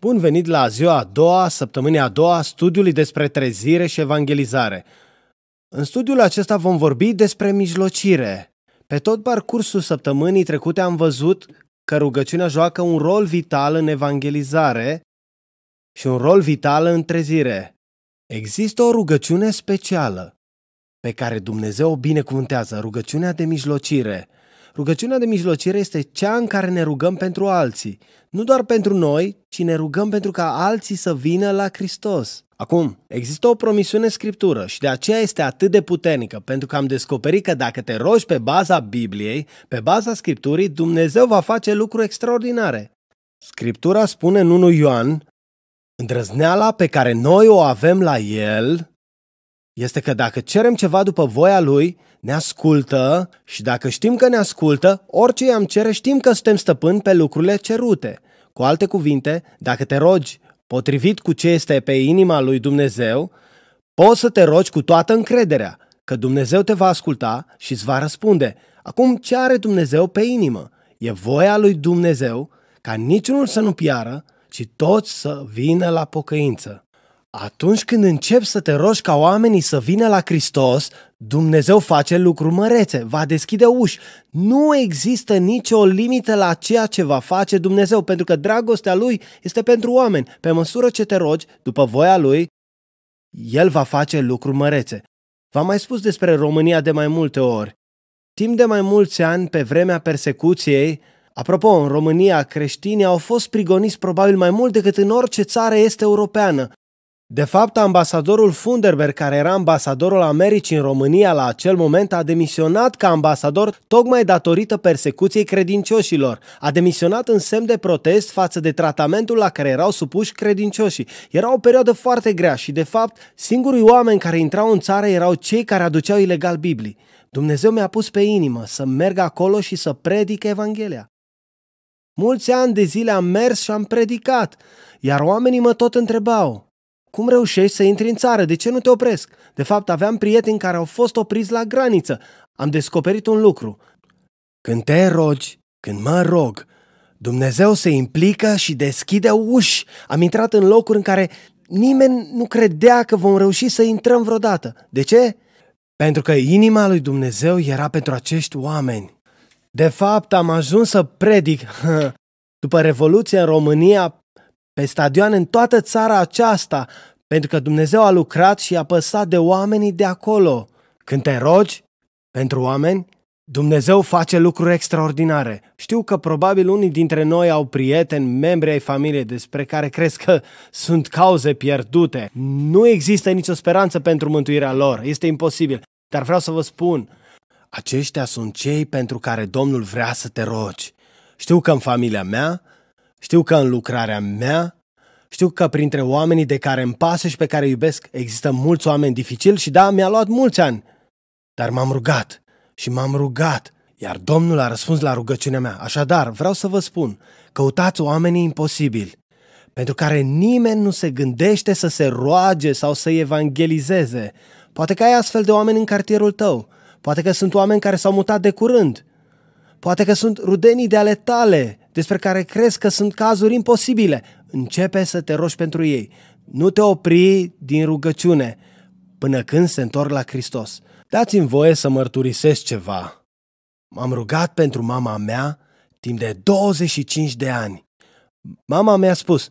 Bun venit la ziua a doua, săptămâna a doua, studiului despre trezire și evangelizare. În studiul acesta vom vorbi despre mijlocire. Pe tot parcursul săptămânii trecute am văzut că rugăciunea joacă un rol vital în evangelizare și un rol vital în trezire. Există o rugăciune specială pe care Dumnezeu o binecuvântează, rugăciunea de mijlocire – Rugăciunea de mijlocire este cea în care ne rugăm pentru alții. Nu doar pentru noi, ci ne rugăm pentru ca alții să vină la Hristos. Acum, există o promisiune în Scriptură și de aceea este atât de puternică, pentru că am descoperit că dacă te rogi pe baza Bibliei, pe baza Scripturii, Dumnezeu va face lucruri extraordinare. Scriptura spune în 1 Ioan, îndrăzneala pe care noi o avem la El este că dacă cerem ceva după voia Lui, ne ascultă și dacă știm că ne ascultă, orice i-am cere știm că suntem stăpâni pe lucrurile cerute. Cu alte cuvinte, dacă te rogi potrivit cu ce este pe inima lui Dumnezeu, poți să te rogi cu toată încrederea că Dumnezeu te va asculta și îți va răspunde. Acum, ce are Dumnezeu pe inimă? E voia lui Dumnezeu ca niciunul să nu piară, ci toți să vină la pocăință. Atunci când începi să te rogi ca oamenii să vină la Hristos, Dumnezeu face lucruri mărețe, va deschide uși. Nu există nicio limită la ceea ce va face Dumnezeu, pentru că dragostea Lui este pentru oameni. Pe măsură ce te rogi, după voia Lui, El va face lucruri mărețe. V-am mai spus despre România de mai multe ori. Timp de mai mulți ani, pe vremea persecuției, apropo, în România creștinii au fost prigoniți probabil mai mult decât în orice țară este europeană. De fapt, ambasadorul Funderberg, care era ambasadorul Americii în România la acel moment, a demisionat ca ambasador tocmai datorită persecuției credincioșilor. A demisionat în semn de protest față de tratamentul la care erau supuși credincioșii. Era o perioadă foarte grea și, de fapt, singurii oameni care intrau în țară erau cei care aduceau ilegal Biblii. Dumnezeu mi-a pus pe inimă să merg acolo și să predic Evanghelia. Mulți ani de zile am mers și am predicat, iar oamenii mă tot întrebau – cum reușești să intri în țară? De ce nu te opresc? De fapt, aveam prieteni care au fost opriți la graniță. Am descoperit un lucru. Când te rogi, când mă rog, Dumnezeu se implică și deschide uși. Am intrat în locuri în care nimeni nu credea că vom reuși să intrăm vreodată. De ce? Pentru că inima lui Dumnezeu era pentru acești oameni. De fapt, am ajuns să predic. După Revoluție în România, pe stadioane în toată țara aceasta, pentru că Dumnezeu a lucrat și a păsat de oamenii de acolo. Când te rogi pentru oameni, Dumnezeu face lucruri extraordinare. Știu că probabil unii dintre noi au prieteni, membri ai familiei despre care crezi că sunt cauze pierdute. Nu există nicio speranță pentru mântuirea lor, este imposibil. Dar vreau să vă spun, aceștia sunt cei pentru care Domnul vrea să te rogi. Știu că în familia mea știu că în lucrarea mea știu că printre oamenii de care îmi pasă și pe care iubesc există mulți oameni dificili și da, mi-a luat mulți ani. Dar m-am rugat și m-am rugat, iar Domnul a răspuns la rugăciunea mea. Așadar, vreau să vă spun, căutați oamenii imposibili, pentru care nimeni nu se gândește să se roage sau să evangelizeze. Poate că ai astfel de oameni în cartierul tău, poate că sunt oameni care s-au mutat de curând, poate că sunt rudenii de ale tale, despre care crezi că sunt cazuri imposibile, începe să te rogi pentru ei. Nu te opri din rugăciune până când se întorc la Hristos. Dați-mi voie să mărturisesc ceva. M-am rugat pentru mama mea timp de 25 de ani. Mama mi-a spus,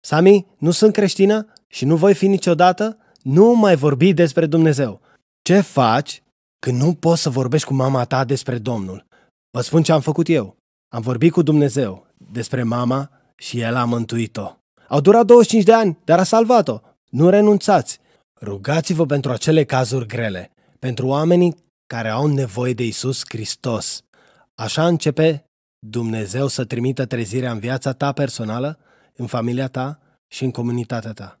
Sami, nu sunt creștină și nu voi fi niciodată? Nu mai vorbi despre Dumnezeu. Ce faci când nu poți să vorbești cu mama ta despre Domnul? Vă spun ce am făcut eu. Am vorbit cu Dumnezeu despre mama și El a mântuit-o. Au durat 25 de ani, dar a salvat-o. Nu renunțați. Rugați-vă pentru acele cazuri grele, pentru oamenii care au nevoie de Isus Hristos. Așa începe Dumnezeu să trimită trezirea în viața ta personală, în familia ta și în comunitatea ta.